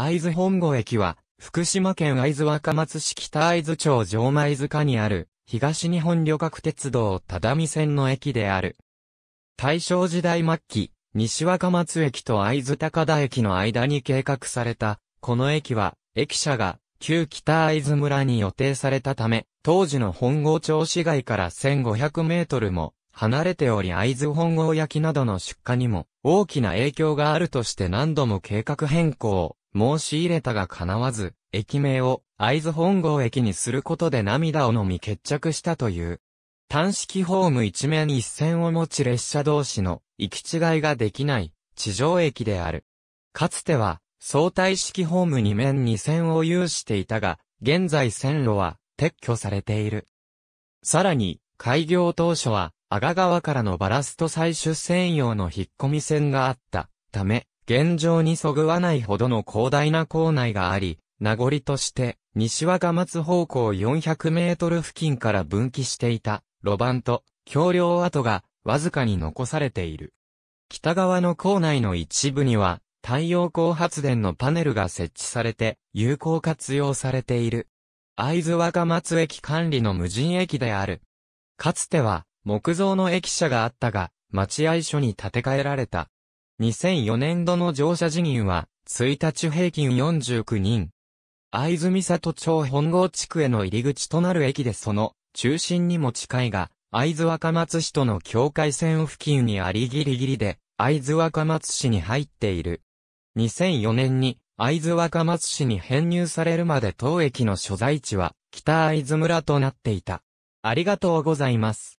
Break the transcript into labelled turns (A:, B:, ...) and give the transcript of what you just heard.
A: 会津本郷駅
B: は、福島県会津若松市北会津町上前塚にある、東日本旅客鉄道只見線の駅である。大正時代末期、西若松駅と会津高田駅の間に計画された、この駅は、駅舎が、旧北会津村に予定されたため、当時の本郷町市街から1500メートルも、離れており会津本郷焼などの出荷にも大きな影響があるとして何度も計画変更を申し入れたが叶わず、駅名を会津本郷駅にすることで涙を飲み決着したという。単式ホーム一面一線を持ち列車同士の行き違いができない地上駅である。かつては相対式ホーム2面2線を有していたが、現在線路は撤去されている。さらに、開業当初は阿賀川からのバラスト採取専用の引っ込み線があったため、現状にそぐわないほどの広大な構内があり、名残として、西和賀松方向400メートル付近から分岐していた、路盤と、橋梁跡が、わずかに残されている。北側の構内の一部には、太陽光発電のパネルが設置されて、有効活用されている。会津若松駅管理の無人駅である。かつては、木造の駅舎があったが、待合所に建て替えられた。2004年度の乗車人員は、1日平均49人。藍住里町本郷地区への入り口となる駅でその、中心にも近いが、会津若松市との境界線付近にありぎりぎりで、会津若松市に入っている。2004年に、会津若松市に編入されるまで当駅の所在地は、北会津村となっていた。ありが
A: とうございます。